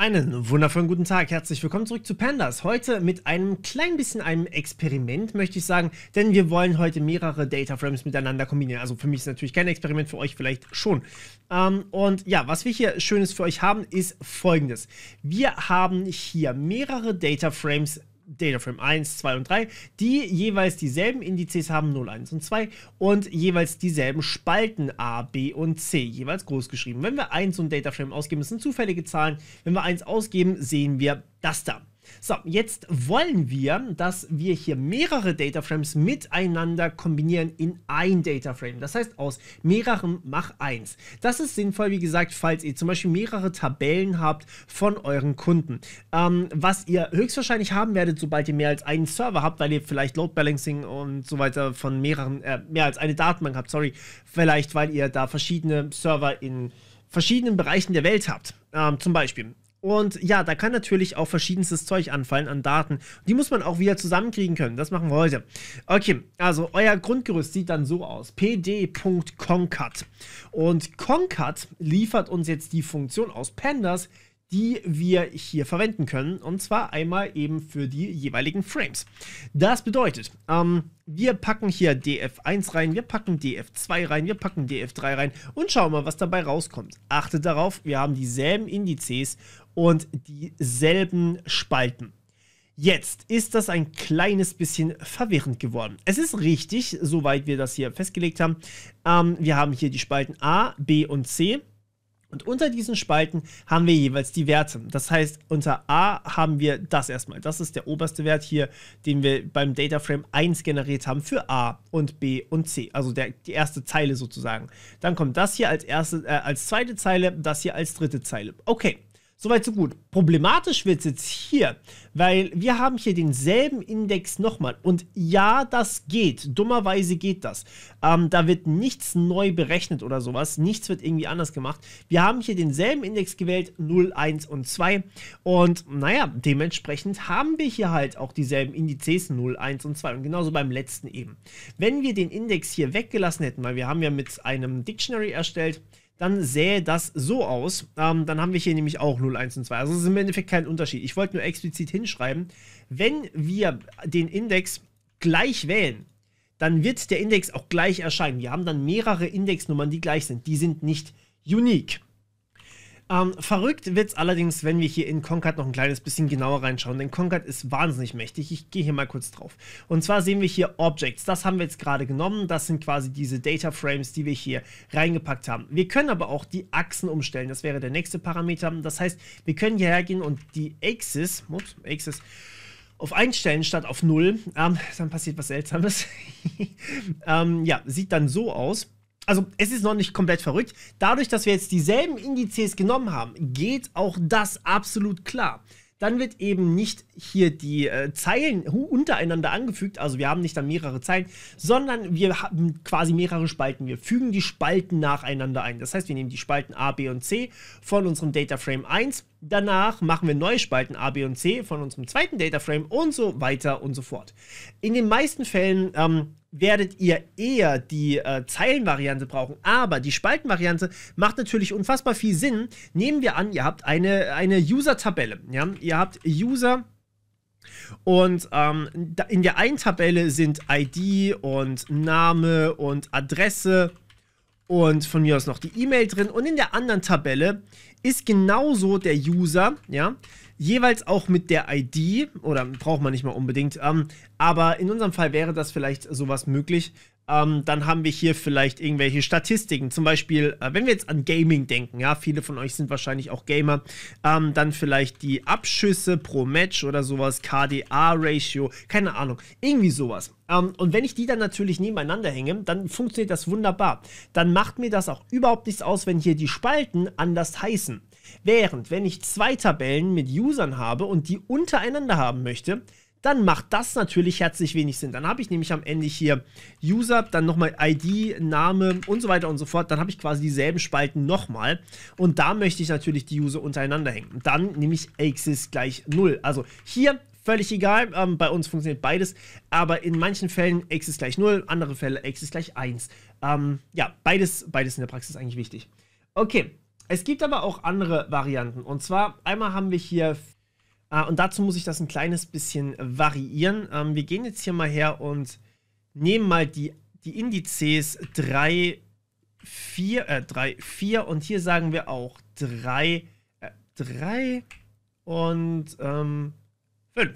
Einen wundervollen guten Tag, herzlich willkommen zurück zu Pandas. Heute mit einem klein bisschen einem Experiment, möchte ich sagen, denn wir wollen heute mehrere Data Frames miteinander kombinieren. Also für mich ist natürlich kein Experiment, für euch vielleicht schon. Ähm, und ja, was wir hier Schönes für euch haben, ist folgendes. Wir haben hier mehrere Data Frames Dataframe 1, 2 und 3, die jeweils dieselben Indizes haben 0, 1 und 2 und jeweils dieselben Spalten A, B und C, jeweils groß geschrieben. Wenn wir 1 und Dataframe ausgeben, das sind zufällige Zahlen. Wenn wir 1 ausgeben, sehen wir das da. So, jetzt wollen wir, dass wir hier mehrere Dataframes miteinander kombinieren in ein Dataframe. Das heißt, aus mehreren mach eins. Das ist sinnvoll, wie gesagt, falls ihr zum Beispiel mehrere Tabellen habt von euren Kunden. Ähm, was ihr höchstwahrscheinlich haben werdet, sobald ihr mehr als einen Server habt, weil ihr vielleicht Load Balancing und so weiter von mehreren, äh, mehr als eine Datenbank habt, sorry, vielleicht, weil ihr da verschiedene Server in verschiedenen Bereichen der Welt habt. Ähm, zum Beispiel. Und ja, da kann natürlich auch verschiedenstes Zeug anfallen an Daten. Die muss man auch wieder zusammenkriegen können. Das machen wir heute. Okay, also euer Grundgerüst sieht dann so aus. pd.concat. Und concat liefert uns jetzt die Funktion aus pandas, die wir hier verwenden können. Und zwar einmal eben für die jeweiligen Frames. Das bedeutet, ähm, wir packen hier DF1 rein, wir packen DF2 rein, wir packen DF3 rein und schauen mal, was dabei rauskommt. Achtet darauf, wir haben dieselben Indizes und dieselben Spalten. Jetzt ist das ein kleines bisschen verwirrend geworden. Es ist richtig, soweit wir das hier festgelegt haben. Ähm, wir haben hier die Spalten A, B und C. Und unter diesen Spalten haben wir jeweils die Werte. Das heißt, unter A haben wir das erstmal. Das ist der oberste Wert hier, den wir beim Dataframe 1 generiert haben für A und B und C. Also der, die erste Zeile sozusagen. Dann kommt das hier als, erste, äh, als zweite Zeile, das hier als dritte Zeile. Okay, Soweit so gut. Problematisch wird es jetzt hier, weil wir haben hier denselben Index nochmal. Und ja, das geht. Dummerweise geht das. Ähm, da wird nichts neu berechnet oder sowas. Nichts wird irgendwie anders gemacht. Wir haben hier denselben Index gewählt, 0, 1 und 2. Und naja, dementsprechend haben wir hier halt auch dieselben Indizes 0, 1 und 2. Und genauso beim letzten eben. Wenn wir den Index hier weggelassen hätten, weil wir haben ja mit einem Dictionary erstellt, dann sähe das so aus. Ähm, dann haben wir hier nämlich auch 0, 1 und 2. Also es ist im Endeffekt kein Unterschied. Ich wollte nur explizit hinschreiben, wenn wir den Index gleich wählen, dann wird der Index auch gleich erscheinen. Wir haben dann mehrere Indexnummern, die gleich sind. Die sind nicht unique. Ähm, verrückt es allerdings, wenn wir hier in Concord noch ein kleines bisschen genauer reinschauen, denn Concord ist wahnsinnig mächtig. Ich gehe hier mal kurz drauf. Und zwar sehen wir hier Objects. Das haben wir jetzt gerade genommen. Das sind quasi diese Data Frames, die wir hier reingepackt haben. Wir können aber auch die Achsen umstellen. Das wäre der nächste Parameter. Das heißt, wir können hierher gehen und die Axis, ups, Axis, auf einstellen statt auf 0. Ähm, dann passiert was Seltsames. ähm, ja, sieht dann so aus also es ist noch nicht komplett verrückt. Dadurch, dass wir jetzt dieselben Indizes genommen haben, geht auch das absolut klar. Dann wird eben nicht hier die äh, Zeilen untereinander angefügt, also wir haben nicht dann mehrere Zeilen, sondern wir haben quasi mehrere Spalten. Wir fügen die Spalten nacheinander ein. Das heißt, wir nehmen die Spalten A, B und C von unserem DataFrame 1. Danach machen wir neue Spalten A, B und C von unserem zweiten DataFrame und so weiter und so fort. In den meisten Fällen ähm, werdet ihr eher die äh, Zeilenvariante brauchen. Aber die Spaltenvariante macht natürlich unfassbar viel Sinn. Nehmen wir an, ihr habt eine, eine User-Tabelle. Ja? Ihr habt User. Und ähm, in der einen Tabelle sind ID und Name und Adresse und von mir aus noch die E-Mail drin. Und in der anderen Tabelle ist genauso der User, ja, jeweils auch mit der ID, oder braucht man nicht mal unbedingt, ähm, aber in unserem Fall wäre das vielleicht sowas möglich, ähm, dann haben wir hier vielleicht irgendwelche Statistiken. Zum Beispiel, äh, wenn wir jetzt an Gaming denken, ja, viele von euch sind wahrscheinlich auch Gamer, ähm, dann vielleicht die Abschüsse pro Match oder sowas, KDA-Ratio, keine Ahnung, irgendwie sowas. Ähm, und wenn ich die dann natürlich nebeneinander hänge, dann funktioniert das wunderbar. Dann macht mir das auch überhaupt nichts aus, wenn hier die Spalten anders heißen. Während, wenn ich zwei Tabellen mit Usern habe und die untereinander haben möchte, dann macht das natürlich herzlich wenig Sinn. Dann habe ich nämlich am Ende hier User, dann nochmal ID, Name und so weiter und so fort. Dann habe ich quasi dieselben Spalten nochmal. Und da möchte ich natürlich die User untereinander hängen. Dann nehme ich Axis gleich 0. Also hier völlig egal. Ähm, bei uns funktioniert beides. Aber in manchen Fällen Axis gleich 0, andere Fälle Axis gleich 1. Ähm, ja, beides, beides in der Praxis eigentlich wichtig. Okay, es gibt aber auch andere Varianten. Und zwar einmal haben wir hier Ah, und dazu muss ich das ein kleines bisschen variieren. Ähm, wir gehen jetzt hier mal her und nehmen mal die, die Indizes 3, 4, äh, 3, 4 und hier sagen wir auch 3, äh, 3 und ähm, 5.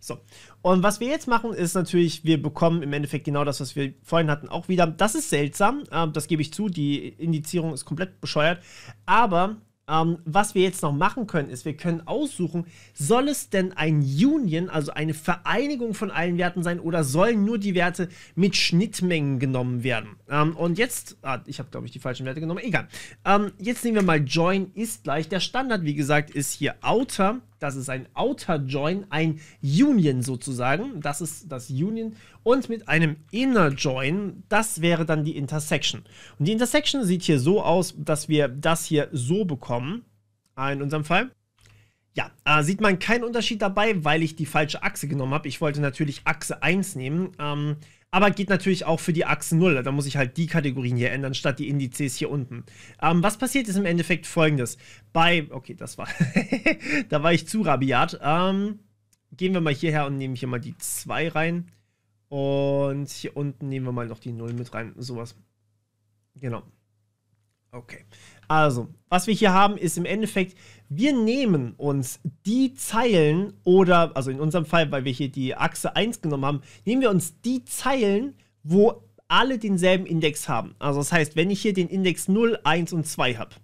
So, und was wir jetzt machen, ist natürlich, wir bekommen im Endeffekt genau das, was wir vorhin hatten, auch wieder. Das ist seltsam, äh, das gebe ich zu, die Indizierung ist komplett bescheuert, aber ähm, was wir jetzt noch machen können, ist, wir können aussuchen, soll es denn ein Union, also eine Vereinigung von allen Werten sein, oder sollen nur die Werte mit Schnittmengen genommen werden? Ähm, und jetzt, ah, ich habe glaube ich die falschen Werte genommen, egal. Ähm, jetzt nehmen wir mal Join ist gleich. Der Standard, wie gesagt, ist hier Outer. Das ist ein Outer Join, ein Union sozusagen. Das ist das Union. Und mit einem Inner Join, das wäre dann die Intersection. Und die Intersection sieht hier so aus, dass wir das hier so bekommen. Ah, in unserem Fall. Ja, äh, sieht man keinen Unterschied dabei, weil ich die falsche Achse genommen habe. Ich wollte natürlich Achse 1 nehmen, ähm, aber geht natürlich auch für die Achse 0. Da muss ich halt die Kategorien hier ändern, statt die Indizes hier unten. Ähm, was passiert ist im Endeffekt folgendes. Bei, okay, das war, da war ich zu rabiat. Ähm, gehen wir mal hierher und nehmen hier mal die 2 rein. Und hier unten nehmen wir mal noch die 0 mit rein. Sowas. Genau. Okay. Also, was wir hier haben, ist im Endeffekt, wir nehmen uns die Zeilen oder, also in unserem Fall, weil wir hier die Achse 1 genommen haben, nehmen wir uns die Zeilen, wo alle denselben Index haben. Also das heißt, wenn ich hier den Index 0, 1 und 2 habe,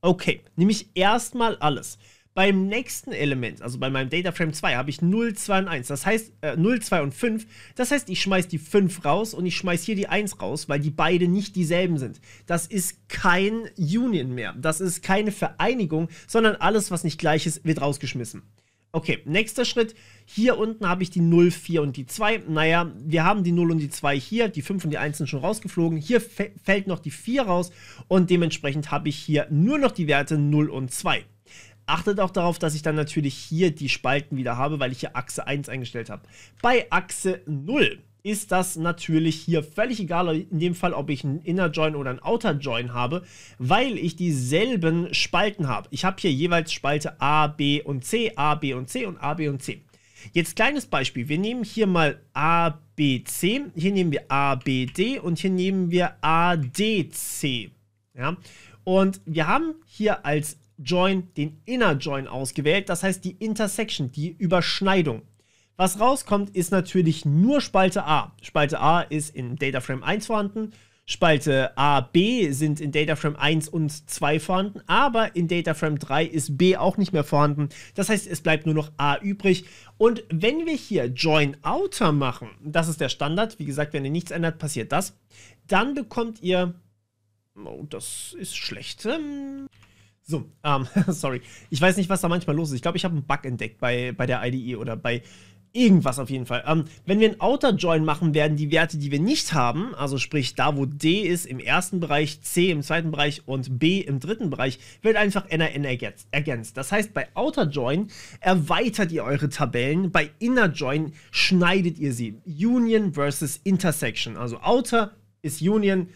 okay, nehme ich erstmal alles. Beim nächsten Element, also bei meinem Data Frame 2, habe ich 0, 2 und 1. Das heißt, äh, 0, 2 und 5. Das heißt, ich schmeiße die 5 raus und ich schmeiße hier die 1 raus, weil die beide nicht dieselben sind. Das ist kein Union mehr. Das ist keine Vereinigung, sondern alles, was nicht gleich ist, wird rausgeschmissen. Okay, nächster Schritt. Hier unten habe ich die 0, 4 und die 2. Naja, wir haben die 0 und die 2 hier. Die 5 und die 1 sind schon rausgeflogen. Hier fällt noch die 4 raus und dementsprechend habe ich hier nur noch die Werte 0 und 2. Achtet auch darauf, dass ich dann natürlich hier die Spalten wieder habe, weil ich hier Achse 1 eingestellt habe. Bei Achse 0 ist das natürlich hier völlig egal, in dem Fall, ob ich einen Inner Join oder einen Outer Join habe, weil ich dieselben Spalten habe. Ich habe hier jeweils Spalte A, B und C, A, B und C und A, B und C. Jetzt kleines Beispiel. Wir nehmen hier mal A, B, C. Hier nehmen wir A, B, D und hier nehmen wir A, D, C. Ja? Und wir haben hier als Join, den Inner Join ausgewählt, das heißt die Intersection, die Überschneidung. Was rauskommt, ist natürlich nur Spalte A. Spalte A ist in Dataframe 1 vorhanden, Spalte A, B sind in Dataframe 1 und 2 vorhanden, aber in Dataframe 3 ist B auch nicht mehr vorhanden. Das heißt, es bleibt nur noch A übrig. Und wenn wir hier Join Outer machen, das ist der Standard, wie gesagt, wenn ihr nichts ändert, passiert das, dann bekommt ihr... Oh, das ist schlecht. Ähm, so, ähm, sorry. Ich weiß nicht, was da manchmal los ist. Ich glaube, ich habe einen Bug entdeckt bei, bei der IDE oder bei irgendwas auf jeden Fall. Ähm, wenn wir einen Outer-Join machen, werden die Werte, die wir nicht haben, also sprich da, wo D ist, im ersten Bereich, C im zweiten Bereich und B im dritten Bereich, wird einfach NRN ergänzt. Das heißt, bei Outer-Join erweitert ihr eure Tabellen, bei Inner-Join schneidet ihr sie. Union versus Intersection. Also Outer ist Union,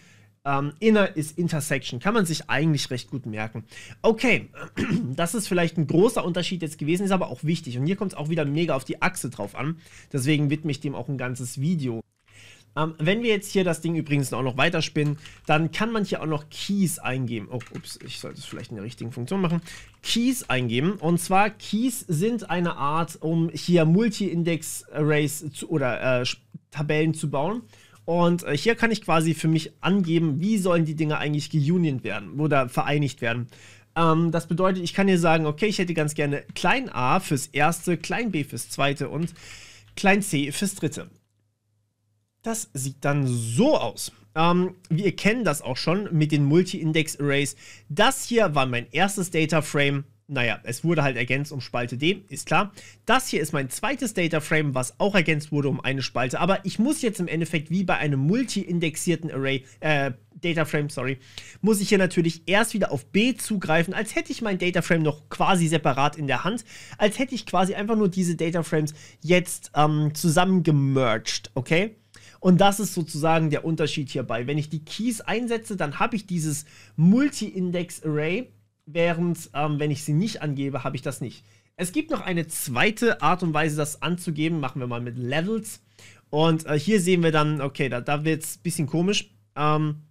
ähm, inner ist Intersection. Kann man sich eigentlich recht gut merken. Okay, das ist vielleicht ein großer Unterschied jetzt gewesen, ist aber auch wichtig. Und hier kommt es auch wieder mega auf die Achse drauf an. Deswegen widme ich dem auch ein ganzes Video. Ähm, wenn wir jetzt hier das Ding übrigens auch noch weiterspinnen, dann kann man hier auch noch Keys eingeben. Oh, ups, ich sollte es vielleicht in der richtigen Funktion machen. Keys eingeben. Und zwar, Keys sind eine Art, um hier Multi-Index-Arrays oder äh, Tabellen zu bauen. Und äh, hier kann ich quasi für mich angeben, wie sollen die Dinge eigentlich geunion werden oder vereinigt werden. Ähm, das bedeutet, ich kann hier sagen, okay, ich hätte ganz gerne klein a fürs erste, klein b fürs zweite und klein c fürs dritte. Das sieht dann so aus. Ähm, wir kennen das auch schon mit den Multi-Index-Arrays. Das hier war mein erstes Data-Frame naja, es wurde halt ergänzt um Spalte D, ist klar. Das hier ist mein zweites Data Frame, was auch ergänzt wurde um eine Spalte, aber ich muss jetzt im Endeffekt wie bei einem multi-indexierten Array, äh, Data Frame, sorry, muss ich hier natürlich erst wieder auf B zugreifen, als hätte ich mein Data Frame noch quasi separat in der Hand, als hätte ich quasi einfach nur diese Data Frames jetzt ähm, zusammen gemerged, okay? Und das ist sozusagen der Unterschied hierbei. Wenn ich die Keys einsetze, dann habe ich dieses Multi-Index-Array während ähm, wenn ich sie nicht angebe, habe ich das nicht. Es gibt noch eine zweite Art und Weise, das anzugeben. Machen wir mal mit Levels. Und äh, hier sehen wir dann, okay, da, da wird es ein bisschen komisch. Ähm,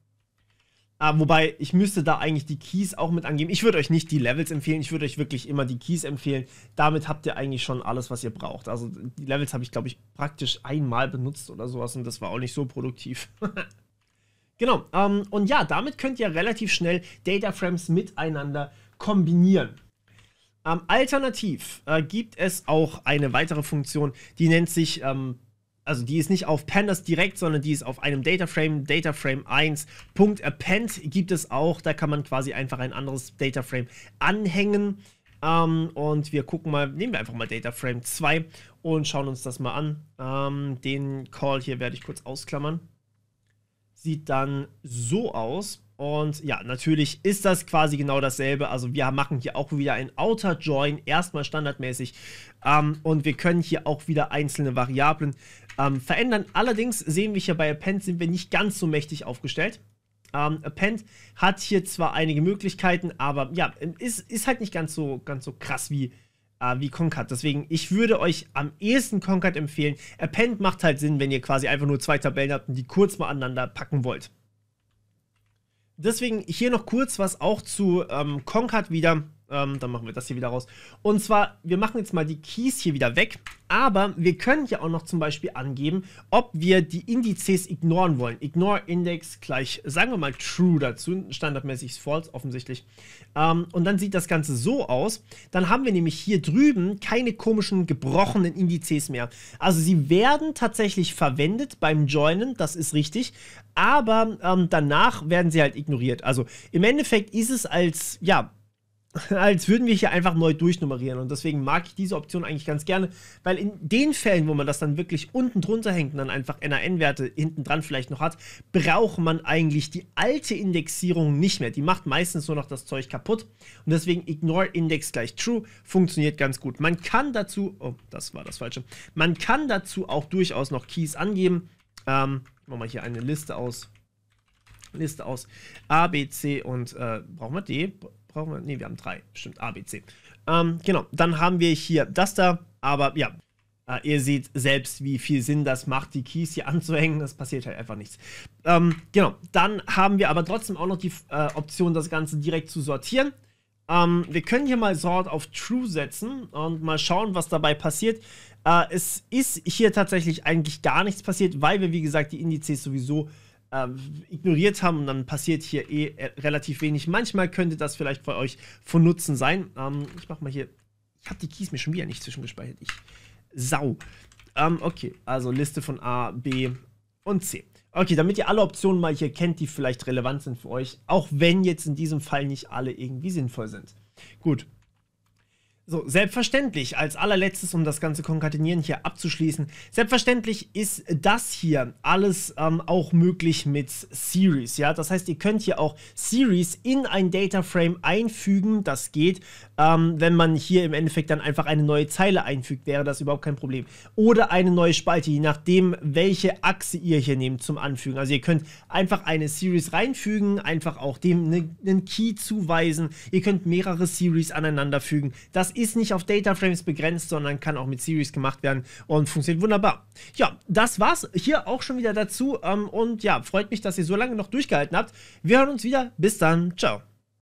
äh, wobei, ich müsste da eigentlich die Keys auch mit angeben. Ich würde euch nicht die Levels empfehlen, ich würde euch wirklich immer die Keys empfehlen. Damit habt ihr eigentlich schon alles, was ihr braucht. Also die Levels habe ich, glaube ich, praktisch einmal benutzt oder sowas und das war auch nicht so produktiv. Genau, ähm, und ja, damit könnt ihr relativ schnell Dataframes miteinander kombinieren. Ähm, alternativ äh, gibt es auch eine weitere Funktion, die nennt sich, ähm, also die ist nicht auf Pandas direkt, sondern die ist auf einem Dataframe, Dataframe1.append gibt es auch. Da kann man quasi einfach ein anderes Dataframe anhängen. Ähm, und wir gucken mal, nehmen wir einfach mal Dataframe 2 und schauen uns das mal an. Ähm, den Call hier werde ich kurz ausklammern sieht dann so aus. Und ja, natürlich ist das quasi genau dasselbe. Also wir machen hier auch wieder ein Outer Join, erstmal standardmäßig. Ähm, und wir können hier auch wieder einzelne Variablen ähm, verändern. Allerdings sehen wir hier bei Append sind wir nicht ganz so mächtig aufgestellt. Ähm, Append hat hier zwar einige Möglichkeiten, aber ja, ist, ist halt nicht ganz so, ganz so krass wie äh, wie Concat. Deswegen, ich würde euch am ehesten Concat empfehlen. Append macht halt Sinn, wenn ihr quasi einfach nur zwei Tabellen habt und die kurz mal aneinander packen wollt. Deswegen hier noch kurz was auch zu ähm, Concat wieder. Ähm, dann machen wir das hier wieder raus. Und zwar, wir machen jetzt mal die Keys hier wieder weg, aber wir können hier auch noch zum Beispiel angeben, ob wir die Indizes ignoren wollen. Ignore Index gleich, sagen wir mal True dazu, standardmäßig ist False offensichtlich. Ähm, und dann sieht das Ganze so aus. Dann haben wir nämlich hier drüben keine komischen gebrochenen Indizes mehr. Also sie werden tatsächlich verwendet beim Joinen, das ist richtig, aber ähm, danach werden sie halt ignoriert. Also im Endeffekt ist es als, ja, als würden wir hier einfach neu durchnummerieren. Und deswegen mag ich diese Option eigentlich ganz gerne, weil in den Fällen, wo man das dann wirklich unten drunter hängt und dann einfach NAN-Werte hinten dran vielleicht noch hat, braucht man eigentlich die alte Indexierung nicht mehr. Die macht meistens nur noch das Zeug kaputt. Und deswegen Ignore Index gleich True funktioniert ganz gut. Man kann dazu, oh, das war das Falsche, man kann dazu auch durchaus noch Keys angeben. Ähm, machen wir hier eine Liste aus. Liste aus A, B, C und äh, brauchen wir D? brauchen wir? Ne, wir haben drei. Stimmt, A, B, C. Ähm, genau, dann haben wir hier das da. Aber ja, äh, ihr seht selbst, wie viel Sinn das macht, die Keys hier anzuhängen. Das passiert halt einfach nichts. Ähm, genau, dann haben wir aber trotzdem auch noch die äh, Option, das Ganze direkt zu sortieren. Ähm, wir können hier mal Sort auf True setzen und mal schauen, was dabei passiert. Äh, es ist hier tatsächlich eigentlich gar nichts passiert, weil wir, wie gesagt, die Indizes sowieso äh, ignoriert haben und dann passiert hier eh äh, relativ wenig. Manchmal könnte das vielleicht bei euch von Nutzen sein. Ähm, ich mach mal hier. Ich habe die Keys mir schon wieder nicht zwischengespeichert. Ich. Sau. Ähm, okay, also Liste von A, B und C. Okay, damit ihr alle Optionen mal hier kennt, die vielleicht relevant sind für euch, auch wenn jetzt in diesem Fall nicht alle irgendwie sinnvoll sind. Gut, so, selbstverständlich, als allerletztes, um das ganze Konkatenieren hier abzuschließen, selbstverständlich ist das hier alles ähm, auch möglich mit Series, ja, das heißt, ihr könnt hier auch Series in ein Dataframe einfügen, das geht, ähm, wenn man hier im Endeffekt dann einfach eine neue Zeile einfügt, wäre das überhaupt kein Problem. Oder eine neue Spalte, je nachdem, welche Achse ihr hier nehmt zum Anfügen. Also ihr könnt einfach eine Series reinfügen, einfach auch dem ne, einen ne, Key zuweisen, ihr könnt mehrere Series aneinanderfügen, das ist nicht auf Data Frames begrenzt, sondern kann auch mit Series gemacht werden und funktioniert wunderbar. Ja, das war's hier auch schon wieder dazu. Ähm, und ja, freut mich, dass ihr so lange noch durchgehalten habt. Wir hören uns wieder. Bis dann. Ciao.